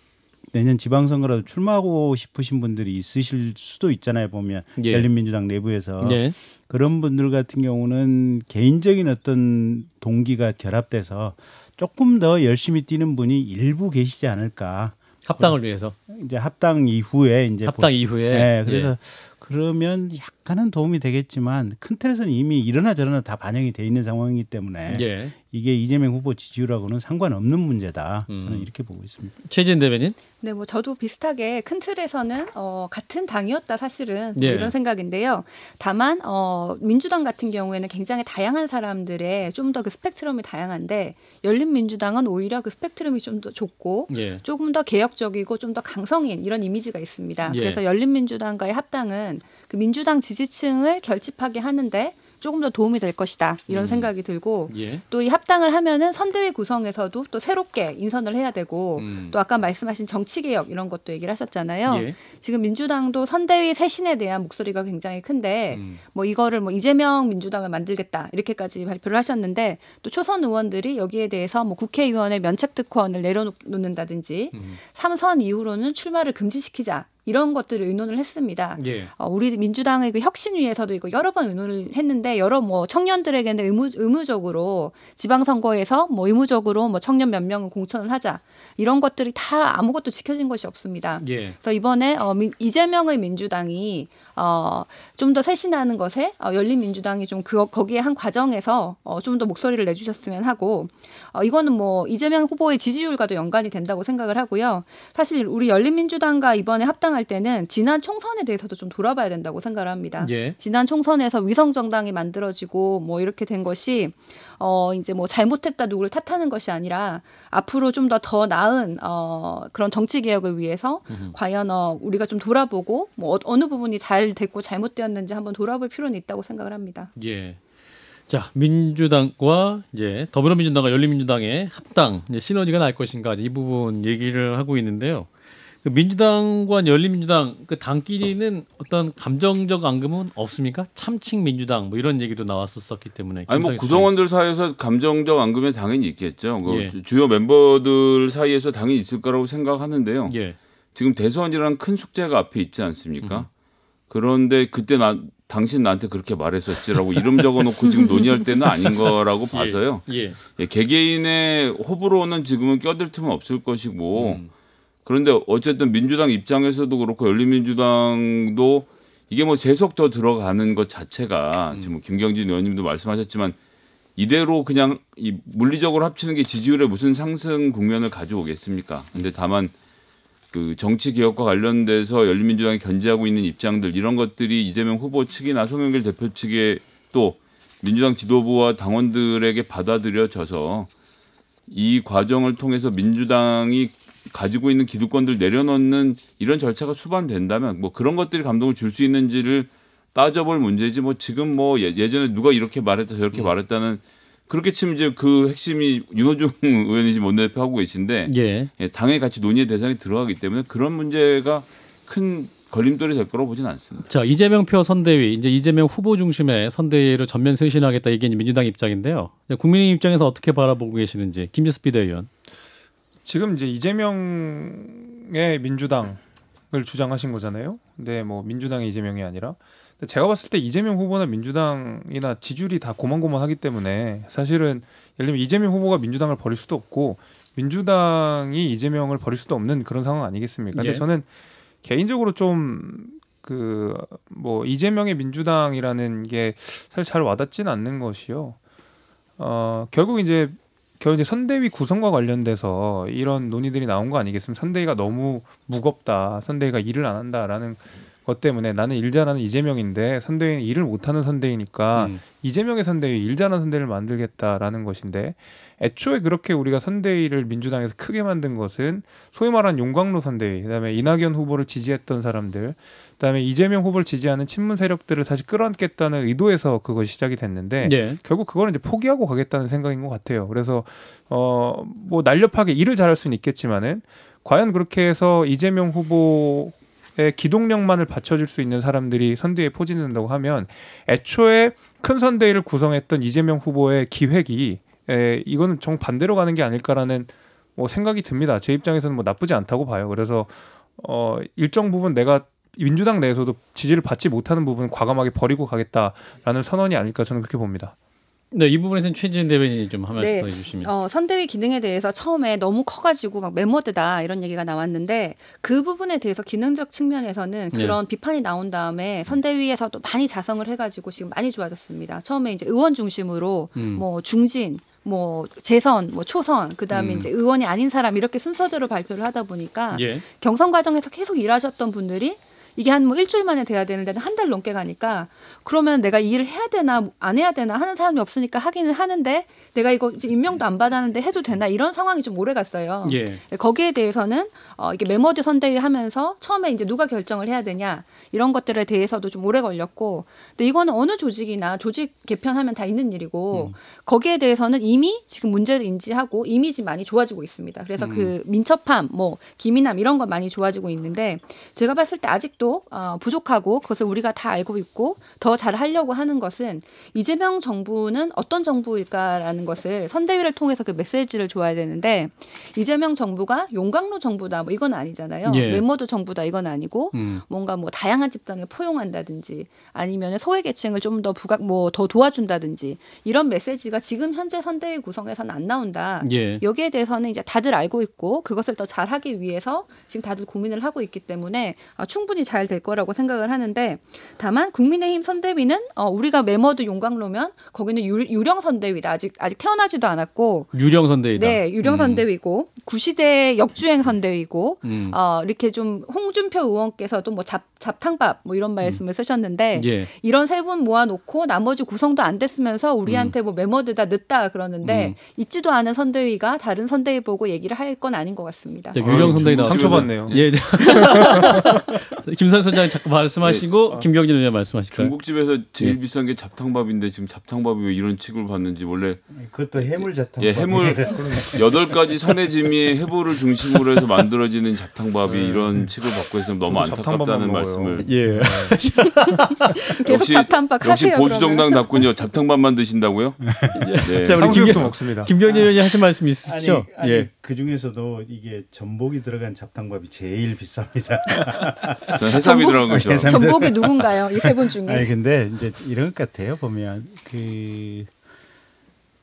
내년 지방선거라도 출마하고 싶으신 분들이 있으실 수도 있잖아요 보면 예. 열린민주당 내부에서 예. 그런 분들 같은 경우는 개인적인 어떤 동기가 결합돼서 조금 더 열심히 뛰는 분이 일부 계시지 않을까 합당을 위해서 이제 합당 이후에 이제 합당 보... 이후에 네, 예. 그래서 예. 그러면 약간은 도움이 되겠지만 큰 틀에서는 이미 이러나 저러나 다 반영이 돼 있는 상황이기 때문에 예. 이게 이재명 후보 지지율하고는 상관없는 문제다. 저는 음. 이렇게 보고 있습니다. 최진 대변인? 네, 뭐 저도 비슷하게 큰 틀에서는 어, 같은 당이었다 사실은 예. 이런 생각인데요. 다만 어, 민주당 같은 경우에는 굉장히 다양한 사람들의 좀 더 그 스펙트럼이 다양한데 열린민주당은 오히려 그 스펙트럼이 좀 더 좁고 예. 조금 더 개혁적이고 좀 더 강성인 이런 이미지가 있습니다. 예. 그래서 열린민주당과의 합당은 그 민주당 지지층을 결집하게 하는데 조금 더 도움이 될 것이다 이런 음. 생각이 들고 예. 또이 합당을 하면은 선대위 구성에서도 또 새롭게 인선을 해야 되고 음. 또 아까 말씀하신 정치 개혁 이런 것도 얘기를 하셨잖아요. 예. 지금 민주당도 선대위 쇄신에 대한 목소리가 굉장히 큰데 음. 뭐 이거를 뭐 이재명 민주당을 만들겠다 이렇게까지 발표를 하셨는데 또 초선 의원들이 여기에 대해서 뭐 국회의원의 면책 특권을 내려놓는다든지 3선 음. 이후로는 출마를 금지시키자 이런 것들을 의논을 했습니다. 예. 어, 우리 민주당의 그 혁신 위에서도 이거 여러 번 의논을 했는데 여러 뭐 청년들에게는 의무 의무적으로 지방선거에서 뭐 의무적으로 뭐 청년 몇 명은 공천을 하자 이런 것들이 다 아무것도 지켜진 것이 없습니다. 예. 그래서 이번에 어, 민, 이재명의 민주당이 어, 좀더 쇄신하는 것에 어, 열린민주당이 좀 그, 거기에 한 과정에서 어, 좀 더 목소리를 내주셨으면 하고 어, 이거는 뭐 이재명 후보의 지지율과도 연관이 된다고 생각을 하고요. 사실 우리 열린민주당과 이번에 합당할 때는 지난 총선에 대해서도 좀 돌아봐야 된다고 생각을 합니다. 예. 지난 총선에서 위성 정당이 만들어지고 뭐 이렇게 된 것이 어, 이제 뭐 잘못했다 누구를 탓하는 것이 아니라 앞으로 좀 더더 더 나은 어, 그런 정치 개혁을 위해서 과연 어, 우리가 좀 돌아보고 뭐 어, 어느 부분이 잘잘 됐고 잘못되었는지 한번 돌아볼 필요는 있다고 생각을 합니다. 예. 자 민주당과 이제 더불어민주당과 열린민주당의 합당 이제 시너지가 날 것인가 이 부분 얘기를 하고 있는데요. 그 민주당과 열린민주당 그 당끼리는 어떤 감정적 앙금은 없습니까? 참칭 민주당 뭐 이런 얘기도 나왔었었기 때문에 아니 뭐 구성원들 사이에서 감정적 앙금이 당연히 있겠죠. 그 예. 주요 멤버들 사이에서 당연히 있을 거라고 생각하는데요. 예. 지금 대선이라는 큰 숙제가 앞에 있지 않습니까? 음. 그런데 그때 나 당신 나한테 그렇게 말했었지라고 이름 적어놓고 지금 논의할 때는 아닌 예. 거라고 봐서요. 예, 예. 예, 개개인의 호불호는 지금은 껴들 틈은 없을 것이고 음. 그런데 어쨌든 민주당 입장에서도 그렇고 열린민주당도 이게 뭐 세속 더 들어가는 것 자체가 음. 지금 김경진 의원님도 말씀하셨지만 이대로 그냥 이 물리적으로 합치는 게 지지율에 무슨 상승 국면을 가져오겠습니까? 근데 다만 그 정치 개혁과 관련돼서 열린민주당이 견제하고 있는 입장들 이런 것들이 이재명 후보 측이나 송영길 대표 측에또 민주당 지도부와 당원들에게 받아들여져서 이 과정을 통해서 민주당이 가지고 있는 기득권들 내려놓는 이런 절차가 수반된다면 뭐 그런 것들이 감동을 줄 수 있는지를 따져볼 문제지 뭐 지금 뭐 예, 예전에 누가 이렇게 말했다 저렇게 음. 말했다는 그렇게 치면 이제 그 핵심이 윤호중 의원이 지금 원내대표 하고 계신데 예. 예, 당에 같이 논의의 대상이 들어가기 때문에 그런 문제가 큰 걸림돌이 될 거로 보진 않습니다. 자 이재명표 선대위 이제 이재명 후보 중심의 선대위를 전면 쇄신하겠다 이게 민주당 입장인데요. 국민의 입장에서 어떻게 바라보고 계시는지 김지수 비대위원. 지금 이제 이재명의 민주당을 주장하신 거잖아요. 근데 뭐 민주당의 이재명이 아니라 제가 봤을 때 이재명 후보나 민주당이나 지지율이 다 고만고만하기 때문에 사실은 예를 들면 이재명 후보가 민주당을 버릴 수도 없고 민주당이 이재명을 버릴 수도 없는 그런 상황 아니겠습니까? 근데 예. 저는 개인적으로 좀 그 뭐 이재명의 민주당이라는 게 사실 잘 와닿지는 않는 것이요. 어 결국 이제 결국 이제 선대위 구성과 관련돼서 이런 논의들이 나온 거 아니겠습니까? 선대위가 너무 무겁다, 선대위가 일을 안 한다라는 것 때문에 나는 일 잘하는 이재명인데 선대위는 일을 못하는 선대위니까 음. 이재명의 선대위 일 잘하는 선대위를 만들겠다라는 것인데 애초에 그렇게 우리가 선대위를 민주당에서 크게 만든 것은 소위 말한 용광로 선대위 그다음에 이낙연 후보를 지지했던 사람들 그다음에 이재명 후보를 지지하는 친문 세력들을 다시 끌어안겠다는 의도에서 그것이 시작이 됐는데 네. 결국 그거는 이제 포기하고 가겠다는 생각인 것 같아요 그래서 어~ 뭐 날렵하게 일을 잘할 수는 있겠지만은 과연 그렇게 해서 이재명 후보 기동력만을 받쳐줄 수 있는 사람들이 선대에 포진된다고 하면 애초에 큰 선대위를 구성했던 이재명 후보의 기획이 에, 이거는 정 반대로 가는 게 아닐까라는 뭐 생각이 듭니다. 제 입장에서는 뭐 나쁘지 않다고 봐요. 그래서 어, 일정 부분 내가 민주당 내에서도 지지를 받지 못하는 부분 과감하게 버리고 가겠다라는 선언이 아닐까 저는 그렇게 봅니다. 네, 이 부분에서는 최진 대변인이 좀한 말씀 네. 해주시면. 어, 선대위 기능에 대해서 처음에 너무 커가지고 막 메모드다 이런 얘기가 나왔는데 그 부분에 대해서 기능적 측면에서는 네. 그런 네. 비판이 나온 다음에 선대위에서도 많이 자성을 해가지고 지금 많이 좋아졌습니다. 처음에 이제 의원 중심으로 음. 뭐 중진 뭐 재선, 뭐 초선, 그다음에 음. 이제 의원이 아닌 사람 이렇게 순서대로 발표를 하다 보니까 예. 경선 과정에서 계속 일하셨던 분들이 이게 한뭐 일주일 만에 돼야 되는데 한 달 넘게 가니까 그러면 내가 이 일을 해야 되나 안 해야 되나 하는 사람이 없으니까 하기는 하는데 내가 이거 임명도 안 받았는데 해도 되나 이런 상황이 좀 오래 갔어요. 예. 네, 거기에 대해서는 어 이게 메모드 선대위 하면서 처음에 이제 누가 결정을 해야 되냐 이런 것들에 대해서도 좀 오래 걸렸고 근데 이거는 어느 조직이나 조직 개편하면 다 있는 일이고 음. 거기에 대해서는 이미 지금 문제를 인지하고 이미 지 많이 좋아지고 있습니다. 그래서 음. 그 민첩함 뭐 기민함 이런 건 많이 좋아지고 있는데 제가 봤을 때 아직도 아직도 어, 부족하고 그것을 우리가 다 알고 있고 더 잘하려고 하는 것은 이재명 정부는 어떤 정부일까라는 것을 선대위를 통해서 그 메시지를 줘야 되는데 이재명 정부가 용광로 정부다 뭐 이건 아니잖아요. 예. 메모도 정부다 이건 아니고 음. 뭔가 뭐 다양한 집단을 포용한다든지 아니면 소외계층을 좀 더 부각 뭐 더 도와준다든지 이런 메시지가 지금 현재 선대위 구성에서는 안 나온다. 예. 여기에 대해서는 이제 다들 알고 있고 그것을 더 잘하기 위해서 지금 다들 고민을 하고 있기 때문에 아, 충분히 잘 잘될 거라고 생각을 하는데 다만 국민의힘 선대위는 어, 우리가 메머드 용광로면 거기는 유, 령 선대위다. 아직 아직 태어나지도 않았고 유령 선대위다. 네, 유령 음. 선대위고 구시대 역주행 선대위고 음. 어, 이렇게 좀 홍준표 의원께서도 뭐 잡, 잡탕밥 뭐 이런 말씀을 음. 쓰셨는데 예. 이런 세 분 모아놓고 나머지 구성도 안 됐으면서 우리한테 음. 뭐 메머드다 늦다 그러는데 음. 있지도 않은 선대위가 다른 선대위 보고 얘기를 할 건 아닌 것 같습니다. 네, 유령 선대위 나 상처받네요. 예. 김상 선장 이 자꾸 말씀하시고 네. 아, 김경진 의원 말씀하실까 중국집에서 제일 네. 비싼 게 잡탕밥인데 지금 잡탕밥이 왜 이런 취급을 받는지 원래 그것도 해물 잡탕. 예, 해물 여덟 가지 산해지미 해보를 중심으로 해서 만들어지는 잡탕밥이 네. 이런 취급을 받고 있으면 너무 안타깝다는 말씀을. 예. 네. 역시, 잡탕밥 역시 보수 정당답군요. 잡탕밥만 드신다고요? 예. 자, 우리 김경, 먹습니다. 김경진 의원이 아, 하신 말씀 있으시죠? 아니, 아니, 예. 그 중에서도 이게 전복이 들어간 잡탕밥이 제일 비쌉니다. 해삼이 들어간 거죠. 해삼이 전복이 누군가요? 이 세 분 중에. 아니 근데 이제 이런 것 같아요. 보면 그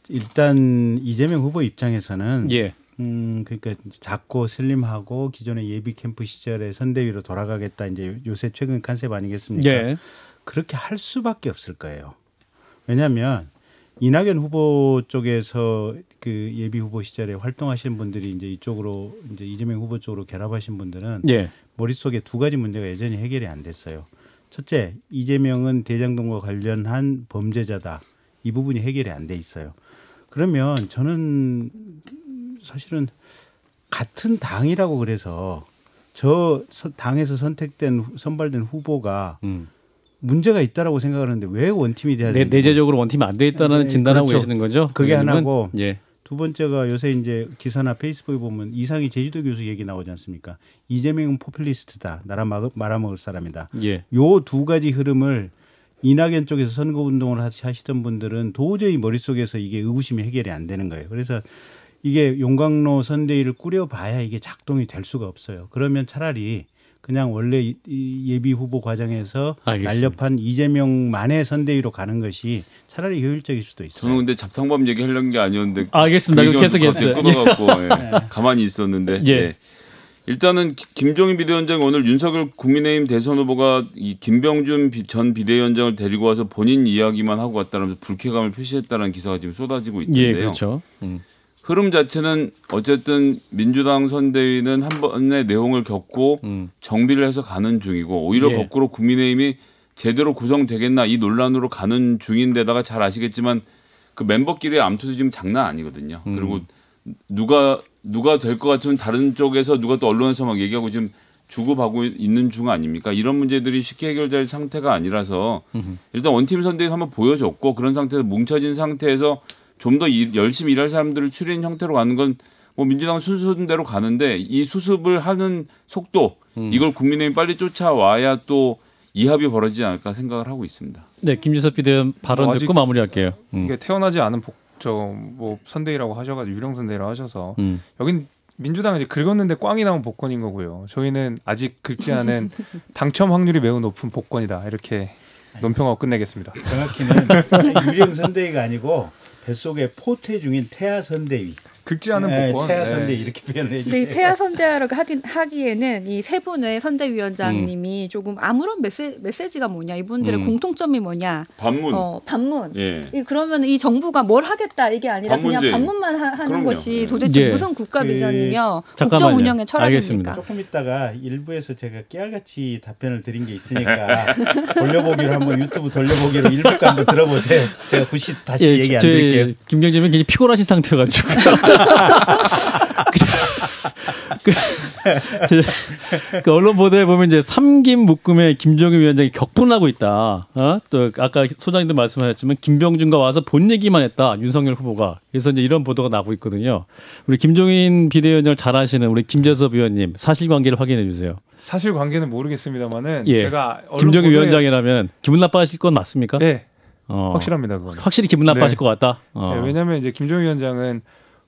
일단 이재명 후보 입장에서는 예. 음 그러니까 작고 슬림하고 기존의 예비 캠프 시절의 선대위로 돌아가겠다 이제 요새 최근 컨셉 아니겠습니까? 예. 그렇게 할 수밖에 없을 거예요. 왜냐하면 이낙연 후보 쪽에서 그 예비 후보 시절에 활동하신 분들이 이제 이쪽으로 이제 이재명 후보 쪽으로 결합하신 분들은 예. 머릿속에 두 가지 문제가 여전히 해결이 안 됐어요. 첫째, 이재명은 대장동과 관련한 범죄자다. 이 부분이 해결이 안 돼 있어요. 그러면 저는 사실은 같은 당이라고 그래서 저 당에서 선택된 선발된 후보가 음. 문제가 있다라고 생각하는데 왜 원팀이 돼야 되는 내재적으로 원팀이 안 돼 있다는 네, 진단하고 그렇죠. 계시는 거죠? 그게 하나고 예. 두 번째가 요새 이제 기사나 페이스북에 보면 이상희 제주도 교수 얘기 나오지 않습니까? 이재명은 포퓰리스트다. 나라 말아먹을 사람이다. 예. 요두 가지 흐름을 이낙연 쪽에서 선거운동을 하시던 분들은 도저히 머릿속에서 이게 의구심이 해결이 안 되는 거예요. 그래서 이게 용광로 선대위를 꾸려봐야 이게 작동이 될 수가 없어요. 그러면 차라리 그냥 원래 예비 후보 과정에서 알겠습니다. 날렵한 이재명만의 선대위로 가는 것이 차라리 효율적일 수도 있어요. 저는 근데 잡탕밥 얘기하려는 게 아니었는데 아, 알겠습니다. 그 계속해서 끊어갖고 예. 예. 가만히 있었는데 예. 예. 일단은 김종인 비대위원장이 오늘 윤석열 국민의힘 대선 후보가 이 김병준 전 비대위원장을 데리고 와서 본인 이야기만 하고 왔다면서 불쾌감을 표시했다는 기사가 지금 쏟아지고 예, 있는데요. 예, 그렇죠. 음. 흐름 자체는 어쨌든 민주당 선대위는 한 번의 내용을 겪고 음. 정비를 해서 가는 중이고 오히려 예. 거꾸로 국민의힘이 제대로 구성되겠나 이 논란으로 가는 중인데다가 잘 아시겠지만 그 멤버끼리의 암투도 지금 장난 아니거든요. 음. 그리고 누가 누가 될 것 같으면 다른 쪽에서 누가 또 언론에서 막 얘기하고 지금 주고받고 있는 중 아닙니까? 이런 문제들이 쉽게 해결될 상태가 아니라서 일단 원팀 선대에 한번 보여줬고 그런 상태에서 뭉쳐진 상태에서 좀 더 열심히 일할 사람들을 추리는 형태로 가는 건뭐 민주당 순수대로 가는데 이 수습을 하는 속도 음. 이걸 국민의힘 빨리 쫓아와야 또 이합이 벌어지지 않을까 생각을 하고 있습니다. 네, 김지섭 비대위원 발언 뭐 듣고 마무리할게요. 음. 이게 태어나지 않은 복, 저뭐 선대위라고 하셔가지고 유령 선대위라 하셔서 음. 여긴 민주당은 이제 긁었는데 꽝이 나온 복권인 거고요. 저희는 아직 긁지 않은 당첨 확률이 매우 높은 복권이다 이렇게 논평하고 끝내겠습니다. 정확히는 유령 선대위가 아니고 뱃속에 포태 중인 태아 선대위. 극지 않은 네, 복권. 태아 선대 네. 이렇게 표현을 해주세요. 네, 태아 선대라고 하기에는 이 세 분의 선대위원장님이 음. 조금 아무런 메세, 메시지가 뭐냐, 이분들의 음. 공통점이 뭐냐. 반문. 어, 반문. 예. 이, 그러면 이 정부가 뭘 하겠다 이게 아니라 반문제. 그냥 반문만 하, 는 그럼요. 것이 예. 도대체 예. 무슨 국가 비전이며 그... 국정 운영의 철학입니까? 조금 있다가 일부에서 제가 깨알같이 답변을 드린 게 있으니까 돌려보기로 한번 유튜브 돌려보기로 일부 한번 들어보세요. 제가 굳이 다시 예, 얘기 안 드릴게요. 김경재는 굉장히 피곤하신 상태가지고 그, 그, 그 언론 보도에 보면 이제 삼김 묶음에 김종인 위원장이 격분하고 있다. 어? 또 아까 소장님도 말씀하셨지만 김병준과 와서 본 얘기만 했다. 윤석열 후보가. 그래서 이제 이런 보도가 나고 있거든요. 우리 김종인 비대위원장을 잘 아시는 우리 김재섭 위원님 사실관계를 확인해 주세요. 사실관계는 모르겠습니다만은 예. 제가 김종인 보도에... 위원장이라면 기분 나빠하실 건 맞습니까? 네. 어. 확실합니다. 그건. 확실히 기분 나빠하실 네. 것 같다. 어. 네, 왜냐하면 이제 김종인 위원장은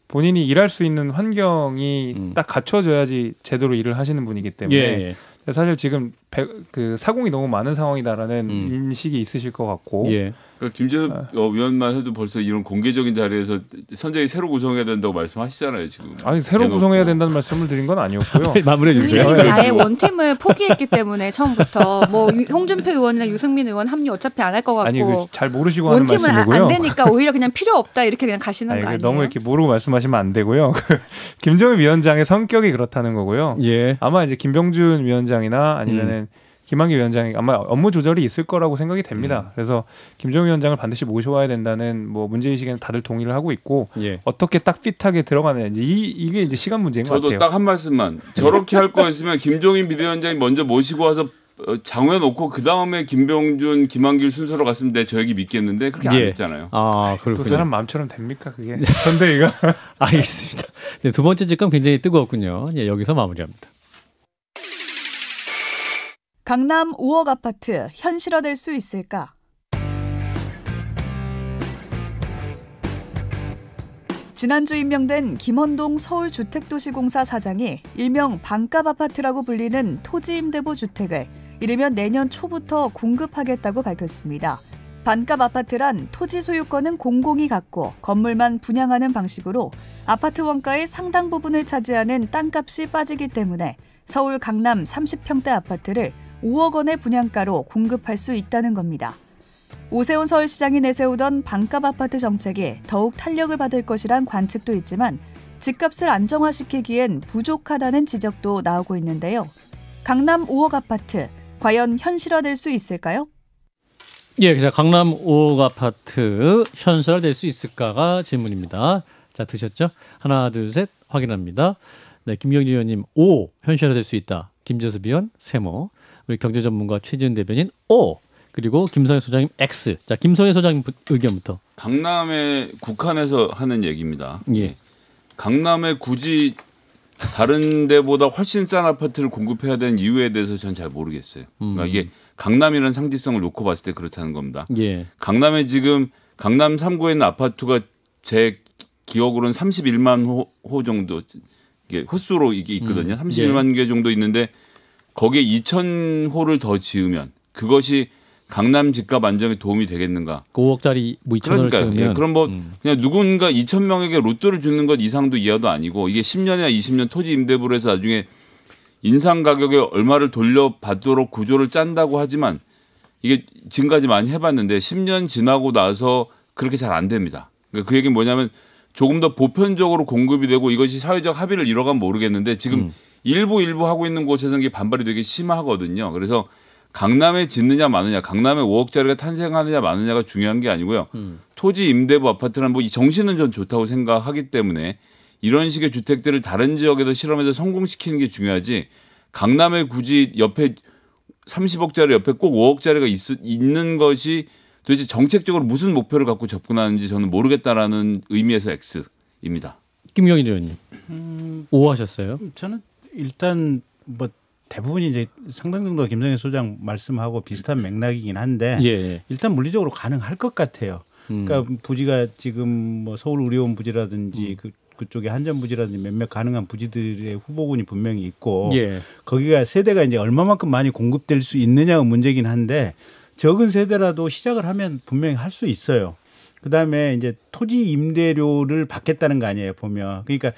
본인이 일할 수 있는 환경이 음. 딱 갖춰져야지 제대로 일을 하시는 분이기 때문에 예, 예. 사실 지금 배, 그 사공이 너무 많은 상황이다라는 음. 인식이 있으실 것 같고. 예. 그러니까 김재엽 아. 어, 위원만 해도 벌써 이런 공개적인 자리에서 선장이 새로 구성해야 된다고 말씀하시잖아요 지금. 아니 새로 해놓고. 구성해야 된다는 말씀을 드린 건 아니었고요. 마무리해 그러니까 주세요. 아예 뭐. 원팀을 포기했기 때문에 처음부터 뭐 홍준표 의원이나 유승민 의원 합류 어차피 안 할 것 같고. 아니 그 잘 모르시고 하는 말씀이고요. 안 되니까 오히려 그냥 필요 없다 이렇게 그냥 가시는 아니, 거 아니에요? 너무 이렇게 모르고 말씀하시면 안 되고요. 김정일 위원장의 성격이 그렇다는 거고요. 예. 아마 이제 김병준 위원장이나 아니면은 음. 김한기 위원장이 아마 업무 조절이 있을 거라고 생각이 됩니다. 음. 그래서 김종인 위원장을 반드시 모셔와야 된다는 뭐 문제 의식에는 다들 동의를 하고 있고 예. 어떻게 딱 핏하게 들어가느냐 이 이게 이제 시간 문제인 것 같아요. 저도 딱 한 말씀만 저렇게 할 거였으면 김종인 비대위원장이 먼저 모시고 와서 어, 장외 놓고 그 다음에 김병준, 김한길 순서로 갔으면 내 저에게 믿겠는데 그렇게 안 예. 했잖아요. 아, 그렇군요. 또 사람 마음처럼 됩니까 그게? 선데 네. 이거 알겠습니다. 네, 두 번째 직감 굉장히 뜨거웠군요. 예, 여기서 마무리합니다. 강남 5억 아파트 현실화될 수 있을까? 지난주 임명된 김원동 서울주택도시공사 사장이 일명 반값 아파트라고 불리는 토지임대부 주택을 이르면 내년 초부터 공급하겠다고 밝혔습니다. 반값 아파트란 토지 소유권은 공공이 갖고 건물만 분양하는 방식으로 아파트 원가의 상당 부분을 차지하는 땅값이 빠지기 때문에 서울 강남 30평대 아파트를 5억 원의 분양가로 공급할 수 있다는 겁니다. 오세훈 서울시장이 내세우던 반값 아파트 정책이 더욱 탄력을 받을 것이란 관측도 있지만 집값을 안정화시키기엔 부족하다는 지적도 나오고 있는데요. 강남 5억 아파트 과연 현실화될 수 있을까요? 예, 자 강남 5억 아파트 현실화될 수 있을까가 질문입니다. 자 드셨죠? 하나 둘셋 확인합니다. 네, 김경진 의원님 5 현실화될 수 있다. 김재수 의원 세모. 우리 경제 전문가 최지은 대변인 O 그리고 김성희 소장님 X. 자 김성희 소장님 의견부터. 강남에 국한에서 하는 얘기입니다. 예. 강남에 굳이 다른 데보다 훨씬 싼 아파트를 공급해야 되는 이유에 대해서 전 잘 모르겠어요. 음. 그러니까 이게 강남이라는 상징성을 놓고 봤을 때 그렇다는 겁니다. 예. 강남에 지금 강남 3구에 있는 아파트가 제 기억으로는 31만 호, 호 정도 이게 호수로 이게 있거든요. 음. 예. 31만 개 정도 있는데 거기에 2,000호를 더 지으면 그것이 강남 집값 안정에 도움이 되겠는가? 5억짜리 그 뭐2천 그러니까, 예, 그럼 뭐 음. 그냥 누군가 2천 명에게 로또를 주는 것 이상도 이하도 아니고 이게 10년이나 20년 토지 임대부로 해서 나중에 인상 가격에 얼마를 돌려받도록 구조를 짠다고 하지만 이게 지금까지 많이 해봤는데 10년 지나고 나서 그렇게 잘 안 됩니다. 그러니까 그 얘기는 뭐냐면 조금 더 보편적으로 공급이 되고 이것이 사회적 합의를 이뤄가면 모르겠는데 지금 음. 일부 일부 하고 있는 곳에서는 이게 반발이 되게 심하거든요. 그래서 강남에 짓느냐 마느냐, 강남에 5억짜리가 탄생하느냐 마느냐가 중요한 게 아니고요. 음. 토지 임대부 아파트는 뭐이 정신은 전 좋다고 생각하기 때문에 이런 식의 주택들을 다른 지역에서 실험해서 성공시키는 게 중요하지. 강남에 굳이 옆에 30억짜리 옆에 꼭 5억짜리가 있, 있는 것이 도대체 정책적으로 무슨 목표를 갖고 접근하는지 저는 모르겠다라는 의미에서 X입니다. 김경희 의원님, 음, 오하셨어요? 저는 일단 뭐 대부분이 이제 상당 정도 김정일 소장 말씀하고 비슷한 맥락이긴 한데 예, 예. 일단 물리적으로 가능할 것 같아요. 음. 그러니까 부지가 지금 뭐 서울 의료원 부지라든지 음. 그 그쪽에 한전 부지라든지 몇몇 가능한 부지들의 후보군이 분명히 있고 예. 거기가 세대가 이제 얼마만큼 많이 공급될 수 있느냐가 문제긴 한데 적은 세대라도 시작을 하면 분명히 할 수 있어요. 그다음에 이제 토지 임대료를 받겠다는 거 아니에요 보면 그러니까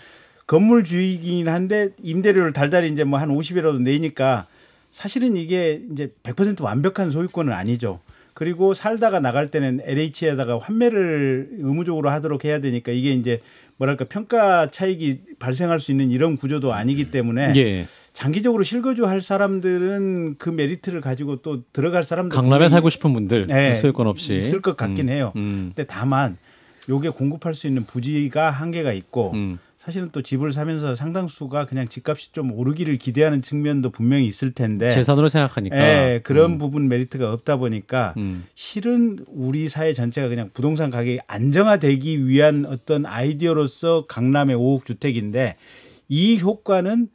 건물 주이긴 한데 임대료를 달달이 이제 뭐 한 50이라도 내니까 사실은 이게 이제 100% 완벽한 소유권은 아니죠. 그리고 살다가 나갈 때는 LH에다가 환매를 의무적으로 하도록 해야 되니까 이게 이제 뭐랄까 평가 차익이 발생할 수 있는 이런 구조도 아니기 때문에 예. 장기적으로 실거주 할 사람들은 그 메리트를 가지고 또 들어갈 사람들 강남에 살고 싶은 분들 네, 소유권 없이 있을 것 같긴 음, 해요. 음. 근데 다만 요게 공급할 수 있는 부지가 한계가 있고 음. 사실은 또 집을 사면서 상당수가 그냥 집값이 좀 오르기를 기대하는 측면도 분명히 있을 텐데 재산으로 생각하니까 예, 그런 음. 부분 메리트가 없다 보니까 음. 실은 우리 사회 전체가 그냥 부동산 가격이 안정화되기 위한 어떤 아이디어로서 강남의 5억 주택인데 이 효과는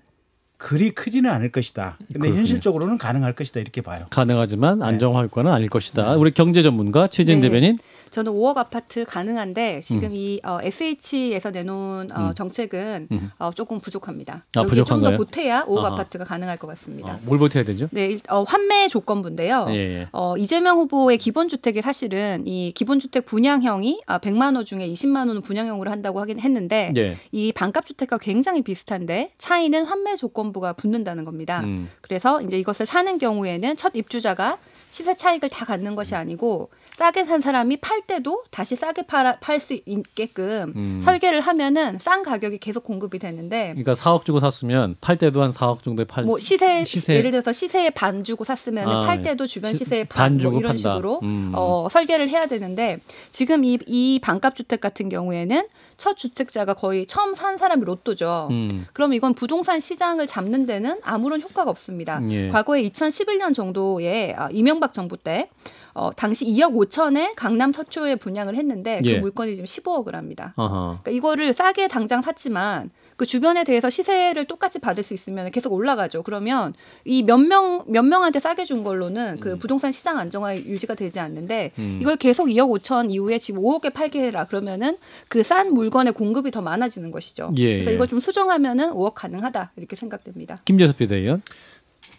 그리 크지는 않을 것이다. 근데 그렇군 현실적으로는 가능할 것이다 이렇게 봐요. 가능하지만 네. 안정화 효과는 아닐 것이다. 네. 우리 경제 전문가 최진 네. 대변인 저는 5억 아파트 가능한데 지금 음. 이 어, SH에서 내놓은 어, 음. 정책은 음. 어, 조금 부족합니다. 아, 부족한가요? 좀더 보태야 5억 아하. 아파트가 가능할 것 같습니다. 어, 뭘 보태야 되죠? 네, 어, 환매 조건부인데요. 예, 예. 어, 이재명 후보의 기본주택이 사실은 이 기본주택 분양형이 아, 100만 원 중에 20만 원은 분양형으로 한다고 하긴 했는데 예. 이 반값주택과 굉장히 비슷한데 차이는 환매 조건부가 붙는다는 겁니다. 음. 그래서 이제 이것을 사는 경우에는 첫 입주자가 시세 차익을 다 갖는 것이 아니고 싸게 산 사람이 팔 때도 다시 싸게 팔 수 있게끔 음. 설계를 하면은 싼 가격이 계속 공급이 되는데 그러니까 4억 주고 샀으면 팔 때도 한 4억 정도에 팔뭐 시세, 시세 예를 들어서 시세에 반 주고 샀으면 아, 팔 예. 때도 주변 시, 세에 반, 반 뭐 주고 뭐 이런 판다. 식으로 음. 어, 설계를 해야 되는데 지금 이, 이 반값 주택 같은 경우에는 첫 주택자가 거의 처음 산 사람이 로또죠. 음. 그럼 이건 부동산 시장을 잡는 데는 아무런 효과가 없습니다. 예. 과거에 2011년 정도에 아, 이명박 정부 때 어, 당시 2억 5천에 강남 서초에 분양을 했는데 그 예. 물건이 지금 15억을 합니다. 그러니까 이거를 싸게 당장 샀지만 그 주변에 대해서 시세를 똑같이 받을 수 있으면 계속 올라가죠. 그러면 이 몇 명, 몇 명한테 싸게 준 걸로는 그 음. 부동산 시장 안정화 유지가 되지 않는데 음. 이걸 계속 2억 5천 이후에 지금 5억에 팔게 해라. 그러면은 그 싼 물건의 공급이 더 많아지는 것이죠. 예. 그래서 이걸 좀 수정하면은 5억 가능하다. 이렇게 생각됩니다. 김재섭 비대위원.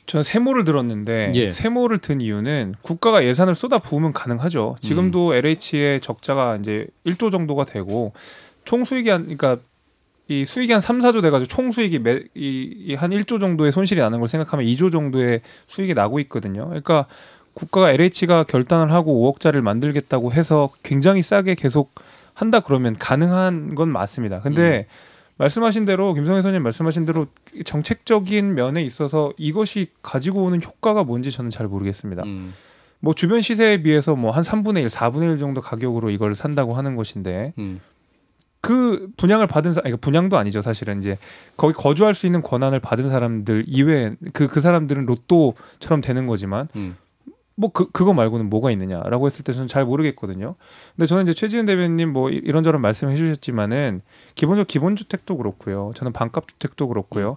저는 세모를 들었는데 예. 세모를 든 이유는 국가가 예산을 쏟아 부으면 가능하죠. 지금도 음. LH의 적자가 이제 1조 정도가 되고 총 수익이 한 그러니까 이 수익이 한 3, 4조 돼가지고 총 수익이 이, 이한 1조 정도의 손실이 나는 걸 생각하면 2조 정도의 수익이 나고 있거든요. 그러니까 국가가 LH가 결단을 하고 5억짜리를 만들겠다고 해서 굉장히 싸게 계속 한다 그러면 가능한 건 맞습니다. 근데 음. 말씀하신 대로 김성현 선생님 말씀하신 대로 정책적인 면에 있어서 이것이 가지고 오는 효과가 뭔지 저는 잘 모르겠습니다. 음. 뭐 주변 시세에 비해서 뭐한 3분의 1, 4분의 1 정도 가격으로 이걸 산다고 하는 것인데 음. 그 분양을 받은 사 그러니까 분양도 아니죠 사실은 이제 거기 거주할 수 있는 권한을 받은 사람들 이외 그그 그 사람들은 로또처럼 되는 거지만 음. 뭐 그, 그거 말고는 뭐가 있느냐라고 했을 때 저는 잘 모르겠거든요. 근데 저는 이제 최지은 대변인 뭐 이런저런 말씀해 주셨지만은 기본적 기본 주택도 그렇고요. 저는 반값 주택도 그렇고요.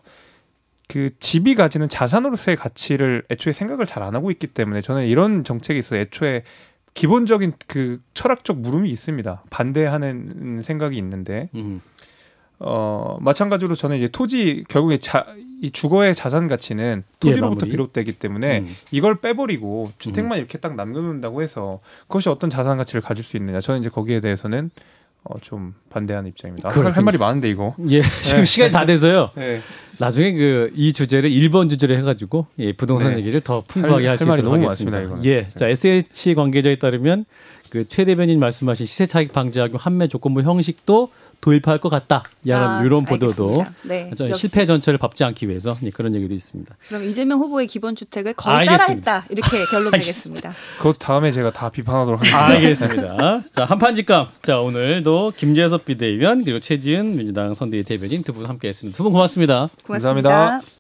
그 집이 가지는 자산으로서의 가치를 애초에 생각을 잘 안 하고 있기 때문에 저는 이런 정책이 있어 애초에 기본적인 그 철학적 물음이 있습니다. 반대하는 생각이 있는데. 음. 어 마찬가지로 저는 이제 토지 결국에 자이 주거의 자산 가치는 토지로부터 예, 비롯되기 때문에 음. 이걸 빼버리고 주택만 음. 이렇게 딱 남겨놓는다고 해서 그것이 어떤 자산 가치를 가질 수 있느냐 저는 이제 거기에 대해서는 어, 좀 반대하는 입장입니다. 아, 할 말이 많은데 이거. 예, 네. 지금 네. 시간이 다 돼서요. 네. 나중에 그 이 주제를 1번 주제로 해가지고 예, 부동산 네. 얘기를 더 풍부하게 할 수 있도록 하겠습니다. 예, 네. 자 SH 관계자에 따르면 그최 대변인 말씀하신 시세 차익 방지하고 한매 조건부 형식도 도입할 것 같다. 야간 아, 이런 보도도 네, 실패 전철을 밟지 않기 위해서 네, 그런 얘기도 있습니다. 그럼 이재명 후보의 기본 주택을 거의 따라했다 이렇게 결론 내겠습니다. 그것 다음에 제가 다 비판하도록 하겠습니다. 알겠습니다. 자 한판직감. 자 오늘도 김재섭 비대위원 그리고 최지은 민주당 선대위 대변인 두 분 함께했습니다. 두 분 고맙습니다. 고맙습니다. 감사합니다.